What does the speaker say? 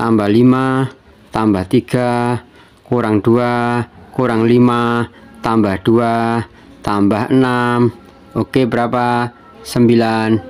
tambah 5 tambah 3 kurang 2 kurang 5 tambah 2 tambah 6 oke berapa 9